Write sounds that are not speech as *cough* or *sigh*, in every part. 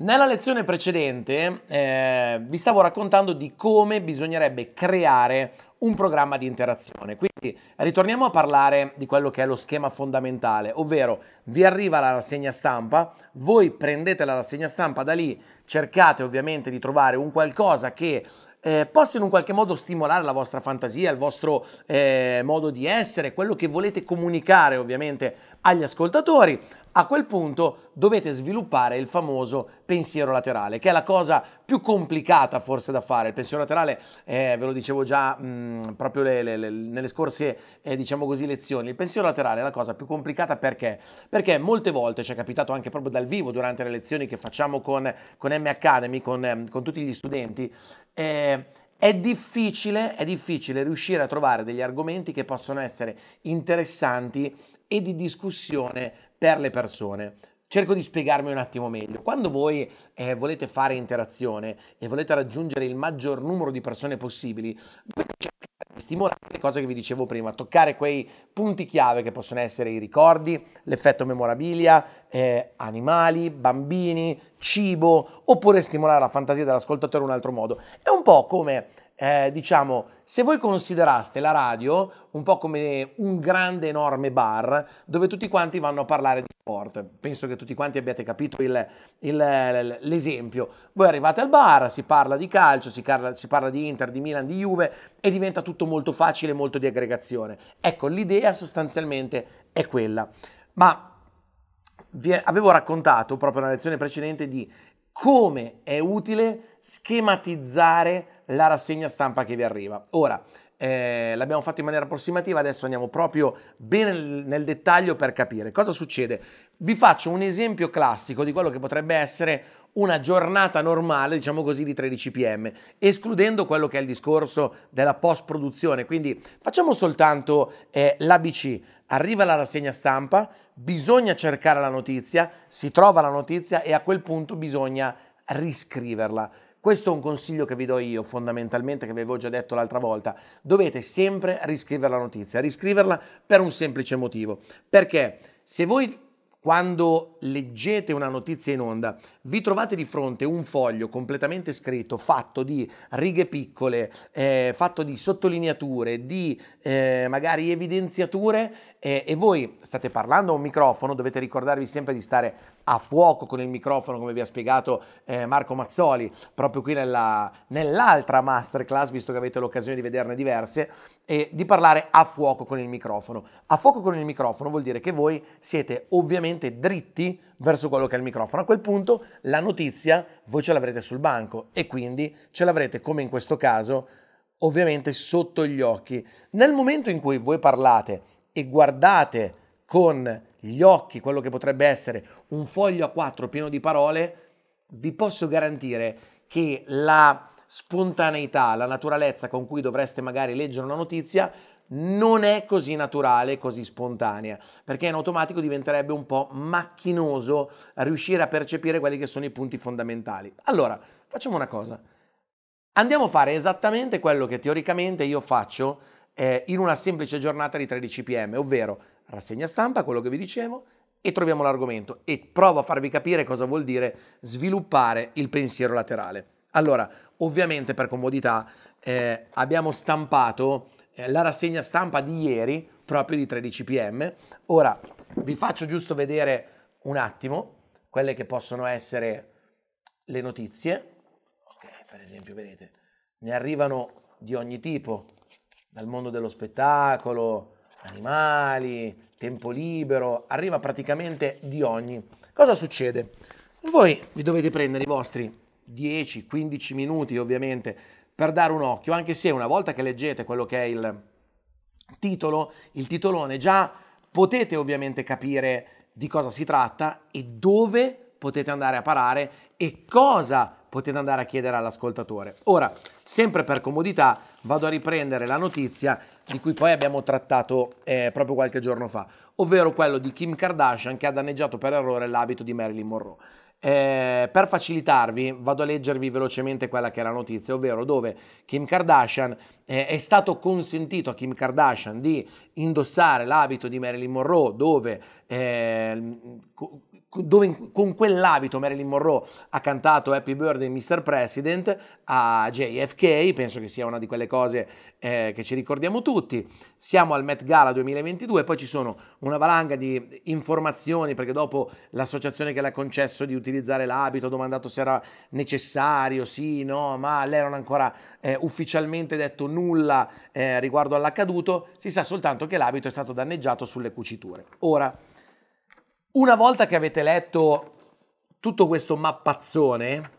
Nella lezione precedente eh, vi stavo raccontando di come bisognerebbe creare un programma di interazione. Quindi ritorniamo a parlare di quello che è lo schema fondamentale, ovvero vi arriva la rassegna stampa, voi prendete la rassegna stampa da lì, cercate ovviamente di trovare un qualcosa che eh, possa in un qualche modo stimolare la vostra fantasia, il vostro eh, modo di essere, quello che volete comunicare ovviamente agli ascoltatori. A quel punto dovete sviluppare il famoso pensiero laterale, che è la cosa più complicata forse da fare. Il pensiero laterale, eh, ve lo dicevo già mh, mm, proprio le, le, le, nelle scorse, eh, diciamo così, lezioni. Il pensiero laterale è la cosa più complicata perché? Perché molte volte ci è capitato anche proprio dal vivo durante le lezioni che facciamo con, con M Academy, con, ehm, con, tutti gli studenti. Eh, è difficile, è difficile riuscire a trovare degli argomenti che possono essere interessanti e di discussione per le persone. Cerco di spiegarmi un attimo meglio. Quando voi eh, volete fare interazione e volete raggiungere il maggior numero di persone possibili, dovete cercare di stimolare le cose che vi dicevo prima, toccare quei punti chiave che possono essere i ricordi, l'effetto memorabilia, eh, animali, bambini, cibo, oppure stimolare la fantasia dell'ascoltatore in un altro modo. È un po' come eh, diciamo, se voi consideraste la radio un po' come un grande enorme bar dove tutti quanti vanno a parlare di sport, penso che tutti quanti abbiate capito il, il, l'esempio. Voi arrivate al bar, si parla di calcio, si parla, si parla di Inter, di Milan, di Juve e diventa tutto molto facile, molto di aggregazione. Ecco, l'idea sostanzialmente è quella. Ma vi avevo raccontato proprio nella lezione precedente di come è utile schematizzare la rassegna stampa che vi arriva. Ora, eh, l'abbiamo fatto in maniera approssimativa, adesso andiamo proprio bene nel, nel dettaglio per capire cosa succede. Vi faccio un esempio classico di quello che potrebbe essere una giornata normale, diciamo così, di 13 pm, escludendo quello che è il discorso della post-produzione. Quindi facciamo soltanto eh, l'ABC. Arriva la rassegna stampa, bisogna cercare la notizia, si trova la notizia e a quel punto bisogna riscriverla. Questo è un consiglio che vi do io fondamentalmente, che vi avevo già detto l'altra volta. Dovete sempre riscrivere la notizia, riscriverla per un semplice motivo. Perché se voi quando leggete una notizia in onda, vi trovate di fronte un foglio completamente scritto, fatto di righe piccole, eh, fatto di sottolineature, di eh, magari evidenziature eh, e voi state parlando a un microfono, dovete ricordarvi sempre di stare a fuoco con il microfono, come vi ha spiegato eh, Marco Mazzoli, proprio qui nella, nell'altra masterclass, visto che avete l'occasione di vederne diverse, e di parlare a fuoco con il microfono. A fuoco con il microfono vuol dire che voi siete ovviamente dritti verso quello che è il microfono. A quel punto la notizia voi ce l'avrete sul banco e quindi ce l'avrete, come in questo caso, ovviamente sotto gli occhi. Nel momento in cui voi parlate e guardate con gli occhi, quello che potrebbe essere un foglio a quattro pieno di parole, vi posso garantire che la spontaneità, la naturalezza con cui dovreste magari leggere una notizia non è così naturale, così spontanea, perché in automatico diventerebbe un po' macchinoso riuscire a percepire quelli che sono i punti fondamentali. Allora, facciamo una cosa. Andiamo a fare esattamente quello che teoricamente io faccio eh, in una semplice giornata di 13 pm, ovvero rassegna stampa, quello che vi dicevo, e troviamo l'argomento e provo a farvi capire cosa vuol dire sviluppare il pensiero laterale. Allora, ovviamente per comodità eh, abbiamo stampato eh, la rassegna stampa di ieri, proprio di 13 pm. Ora vi faccio giusto vedere un attimo quelle che possono essere le notizie. Ok, per esempio, vedete, ne arrivano di ogni tipo, dal mondo dello spettacolo, animali, tempo libero, arriva praticamente di ogni. Cosa succede? Voi vi dovete prendere i vostri 10-15 minuti ovviamente per dare un occhio, anche se una volta che leggete quello che è il titolo, il titolone, già potete ovviamente capire di cosa si tratta e dove potete andare a parare e cosa potete andare a chiedere all'ascoltatore. Ora, sempre per comodità, vado a riprendere la notizia di cui poi abbiamo trattato eh, proprio qualche giorno fa, ovvero quello di Kim Kardashian che ha danneggiato per errore l'abito di Marilyn Monroe. Eh, per facilitarvi, vado a leggervi velocemente quella che è la notizia, ovvero dove Kim Kardashian eh, è stato consentito a Kim Kardashian di indossare l'abito di Marilyn Monroe dove, eh, dove con quell'abito Marilyn Monroe ha cantato Happy Birthday Mr. President a JFK, penso che sia una di quelle cose eh, che ci ricordiamo tutti. Siamo al Met Gala 2022, poi ci sono una valanga di informazioni perché dopo l'associazione che le ha concesso di utilizzare l'abito ha domandato se era necessario, sì, no, ma lei non ha ancora eh, ufficialmente detto nulla nulla eh, riguardo all'accaduto, si sa soltanto che l'abito è stato danneggiato sulle cuciture. Ora, una volta che avete letto tutto questo mappazzone,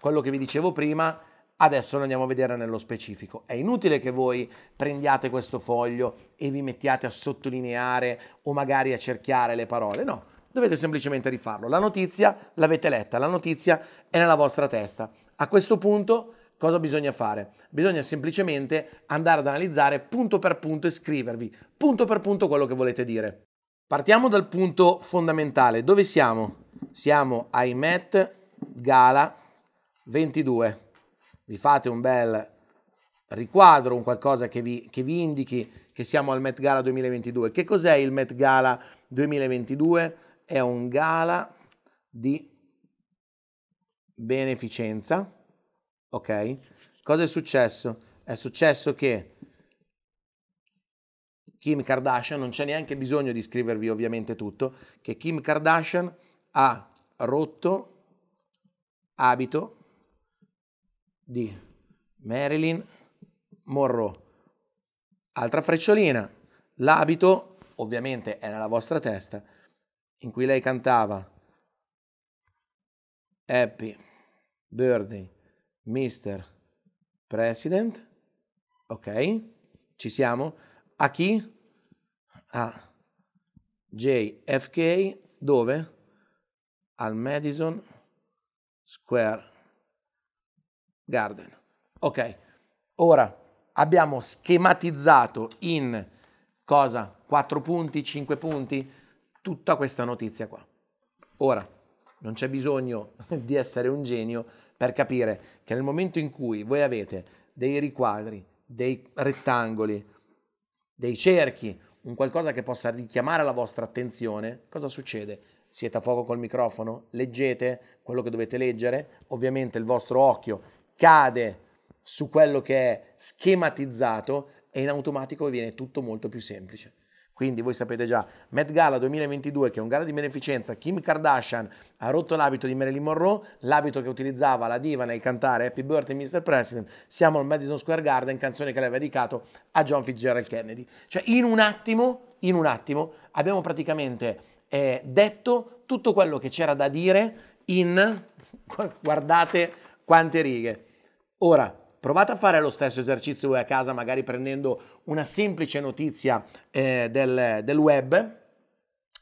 quello che vi dicevo prima, Adesso lo andiamo a vedere nello specifico. È inutile che voi prendiate questo foglio e vi mettiate a sottolineare o magari a cerchiare le parole, no. Dovete semplicemente rifarlo. La notizia l'avete letta, la notizia è nella vostra testa. A questo punto Cosa bisogna fare? Bisogna semplicemente andare ad analizzare punto per punto e scrivervi punto per punto quello che volete dire. Partiamo dal punto fondamentale. Dove siamo? Siamo ai Met Gala 22. Vi fate un bel riquadro, un qualcosa che vi, che vi indichi che siamo al Met Gala 2022. Che cos'è il Met Gala 2022? È un gala di beneficenza Ok? Cosa è successo? È successo che Kim Kardashian, non c'è neanche bisogno di scrivervi ovviamente tutto, che Kim Kardashian ha rotto abito di Marilyn Monroe. Altra frecciolina, l'abito ovviamente è nella vostra testa, in cui lei cantava Happy Birthday Mr. President. Ok, ci siamo. A chi? A JFK. Dove? Al Madison Square Garden. Ok, ora abbiamo schematizzato in cosa? 4 punti, 5 punti, tutta questa notizia qua. Ora, non c'è bisogno *laughs* di essere un genio per capire che nel momento in cui voi avete dei riquadri, dei rettangoli, dei cerchi, un qualcosa che possa richiamare la vostra attenzione, cosa succede? Siete a fuoco col microfono? Leggete quello che dovete leggere? Ovviamente il vostro occhio cade su quello che è schematizzato e in automatico viene tutto molto più semplice. Quindi voi sapete già, Met Gala 2022 che è un gara di beneficenza, Kim Kardashian ha rotto l'abito di Marilyn Monroe, l'abito che utilizzava la diva nel cantare Happy Birthday Mr. President, siamo al Madison Square Garden, canzone che lei aveva dedicato a John Fitzgerald Kennedy. Cioè in un attimo, in un attimo abbiamo praticamente eh, detto tutto quello che c'era da dire in, *laughs* guardate quante righe. Ora, Provate a fare lo stesso esercizio voi a casa, magari prendendo una semplice notizia eh, del, del web,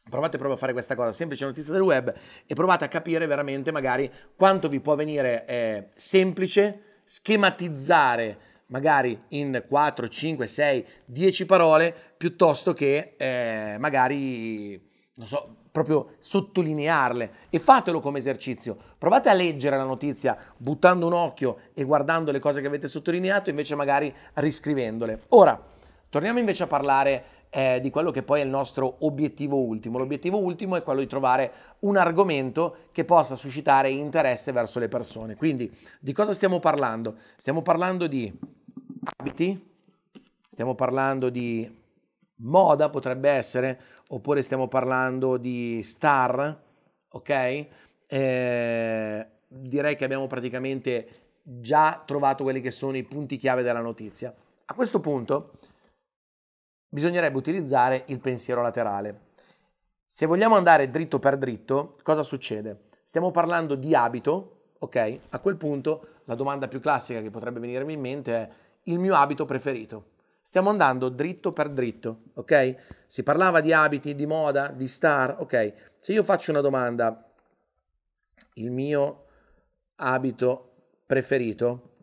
Provate proprio a fare questa cosa, semplice notizia del web, e provate a capire veramente magari quanto vi può venire eh, semplice schematizzare magari in 4, 5, 6, 10 parole piuttosto che eh, magari, non so, proprio sottolinearle e fatelo come esercizio. Provate a leggere la notizia buttando un occhio e guardando le cose che avete sottolineato invece magari riscrivendole. Ora, torniamo invece a parlare eh, di quello che poi è il nostro obiettivo ultimo. L'obiettivo ultimo è quello di trovare un argomento che possa suscitare interesse verso le persone. Quindi di cosa stiamo parlando? Stiamo parlando di abiti, stiamo parlando di moda potrebbe essere, oppure stiamo parlando di star, ok? Eh, direi che abbiamo praticamente già trovato quelli che sono i punti chiave della notizia. A questo punto bisognerebbe utilizzare il pensiero laterale. Se vogliamo andare dritto per dritto, cosa succede? Stiamo parlando di abito, ok? A quel punto la domanda più classica che potrebbe venirmi in mente è il mio abito preferito Stiamo andando dritto per dritto, ok? Si parlava di abiti, di moda, di star, ok? Se io faccio una domanda, il mio abito preferito,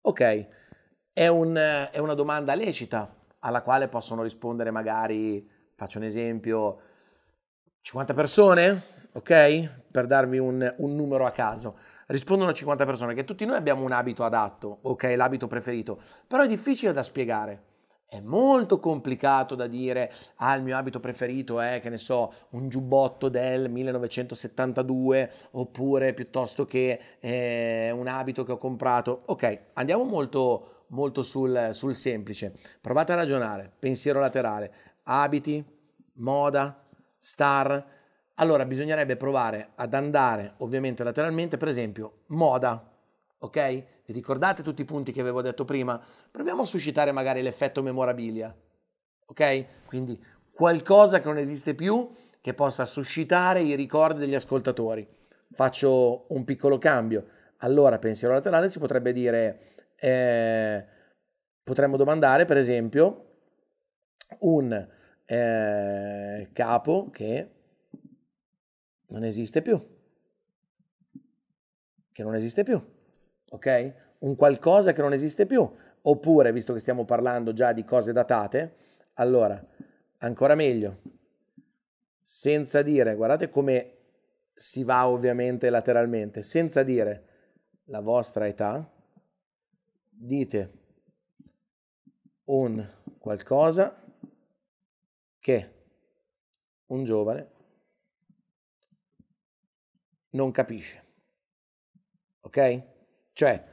ok, è, un, è una domanda lecita alla quale possono rispondere magari, faccio un esempio, 50 persone? ok? Per darvi un, un numero a caso rispondono 50 persone, che tutti noi abbiamo un abito adatto, ok, l'abito preferito, però è difficile da spiegare. È molto complicato da dire, ah, il mio abito preferito è, che ne so, un giubbotto del 1972, oppure piuttosto che eh, un abito che ho comprato. Ok, andiamo molto, molto sul, sul semplice. Provate a ragionare, pensiero laterale, abiti, moda, star, allora bisognerebbe provare ad andare ovviamente lateralmente, per esempio moda, ok? Vi ricordate tutti i punti che avevo detto prima? Proviamo a suscitare magari l'effetto memorabilia, ok? Quindi qualcosa che non esiste più che possa suscitare i ricordi degli ascoltatori. Faccio un piccolo cambio. Allora, pensiero laterale si potrebbe dire, eh, potremmo domandare per esempio un eh, capo che non esiste più. Che non esiste più, ok? Un qualcosa che non esiste più. Oppure, visto che stiamo parlando già di cose datate, allora, ancora meglio, senza dire, guardate come si va ovviamente lateralmente, senza dire la vostra età, dite un qualcosa che un giovane non capisce. Ok? Cioè,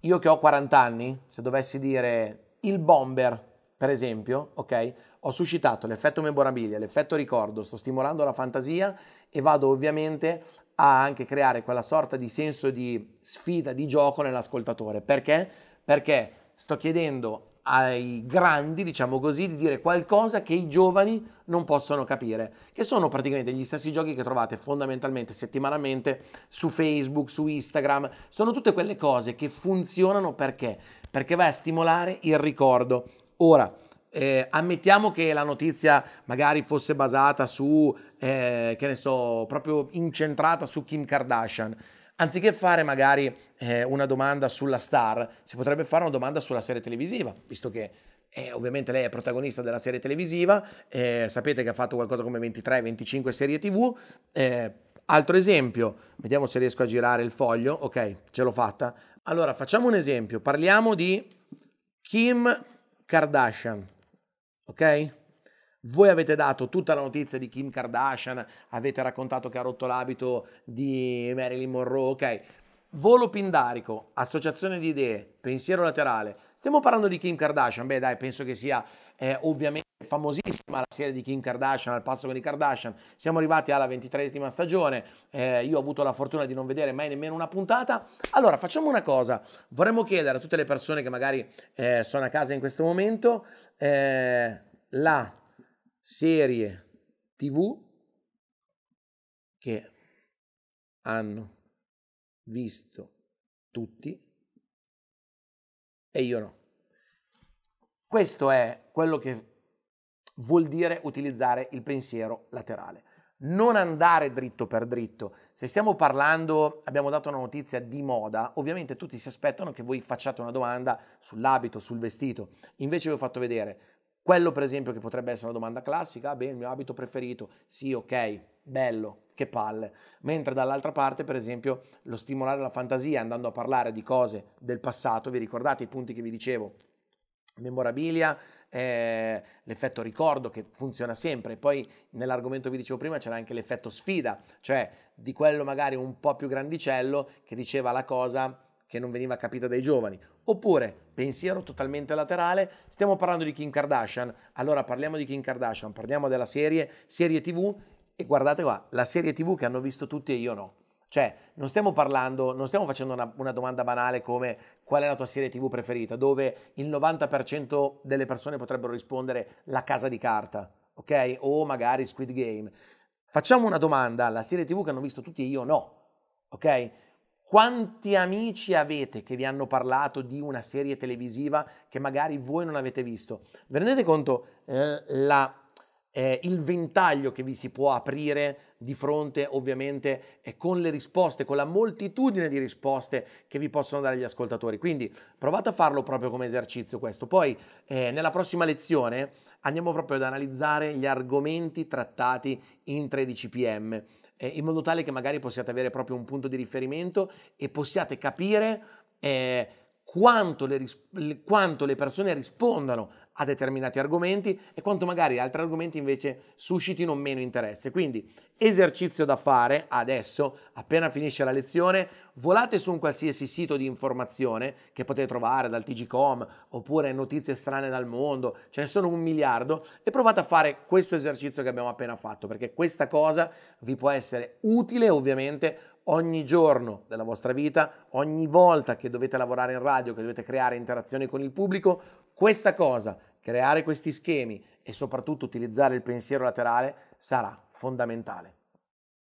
io che ho 40 anni, se dovessi dire il bomber, per esempio, ok? Ho suscitato l'effetto memorabilia, l'effetto ricordo, sto stimolando la fantasia e vado ovviamente a anche creare quella sorta di senso di sfida, di gioco nell'ascoltatore. Perché? Perché sto chiedendo ai grandi, diciamo così, di dire qualcosa che i giovani non possono capire, che sono praticamente gli stessi giochi che trovate fondamentalmente settimanalmente su Facebook, su Instagram, sono tutte quelle cose che funzionano perché? Perché va a stimolare il ricordo. Ora, eh, ammettiamo che la notizia magari fosse basata su, eh, che ne so, proprio incentrata su Kim Kardashian anziché fare magari eh, una domanda sulla star, si potrebbe fare una domanda sulla serie televisiva, visto che eh, ovviamente lei è protagonista della serie televisiva, eh, sapete che ha fatto qualcosa come 23-25 serie tv. Eh, altro esempio, vediamo se riesco a girare il foglio, ok, ce l'ho fatta. Allora, facciamo un esempio, parliamo di Kim Kardashian, ok? Voi avete dato tutta la notizia di Kim Kardashian, avete raccontato che ha rotto l'abito di Marilyn Monroe, ok? Volo pindarico, associazione di idee, pensiero laterale. Stiamo parlando di Kim Kardashian, beh dai, penso che sia eh, ovviamente famosissima la serie di Kim Kardashian, al passo con i Kardashian. Siamo arrivati alla ventitresima stagione, eh, io ho avuto la fortuna di non vedere mai nemmeno una puntata. Allora, facciamo una cosa, vorremmo chiedere a tutte le persone che magari eh, sono a casa in questo momento eh, la serie tv che hanno visto tutti e io no. Questo è quello che vuol dire utilizzare il pensiero laterale. Non andare dritto per dritto. Se stiamo parlando, abbiamo dato una notizia di moda, ovviamente tutti si aspettano che voi facciate una domanda sull'abito, sul vestito. Invece vi ho fatto vedere quello per esempio che potrebbe essere una domanda classica, ah beh, il mio abito preferito, sì, ok, bello, che palle. Mentre dall'altra parte, per esempio, lo stimolare la fantasia andando a parlare di cose del passato, vi ricordate i punti che vi dicevo? Memorabilia, eh, l'effetto ricordo che funziona sempre. Poi nell'argomento che vi dicevo prima c'era anche l'effetto sfida, cioè di quello magari un po' più grandicello che diceva la cosa che non veniva capita dai giovani, oppure pensiero totalmente laterale, stiamo parlando di Kim Kardashian, allora parliamo di Kim Kardashian, parliamo della serie, serie TV e guardate qua, la serie TV che hanno visto tutti e io no. Cioè, non stiamo parlando, non stiamo facendo una, una, domanda banale come qual è la tua serie TV preferita, dove il 90% delle persone potrebbero rispondere la casa di carta, ok? O magari Squid Game. Facciamo una domanda la serie TV che hanno visto tutti e io no, ok? Quanti amici avete che vi hanno parlato di una serie televisiva che magari voi non avete visto? Vi rendete conto eh, la, eh, il ventaglio che vi si può aprire di fronte ovviamente eh, con le risposte, con la moltitudine di risposte che vi possono dare gli ascoltatori? Quindi provate a farlo proprio come esercizio questo. Poi eh, nella prossima lezione andiamo proprio ad analizzare gli argomenti trattati in 13 pm eh, in modo tale che magari possiate avere proprio un punto di riferimento e possiate capire eh, quanto, le ris- quanto le persone rispondano a determinati argomenti e quanto magari altri argomenti invece suscitino meno interesse. Quindi esercizio da fare adesso, appena finisce la lezione, volate su un qualsiasi sito di informazione che potete trovare dal TGCOM oppure notizie strane dal mondo, ce ne sono un miliardo e provate a fare questo esercizio che abbiamo appena fatto perché questa cosa vi può essere utile ovviamente ogni giorno della vostra vita, ogni volta che dovete lavorare in radio, che dovete creare interazioni con il pubblico, questa cosa, creare questi schemi e soprattutto utilizzare il pensiero laterale sarà fondamentale.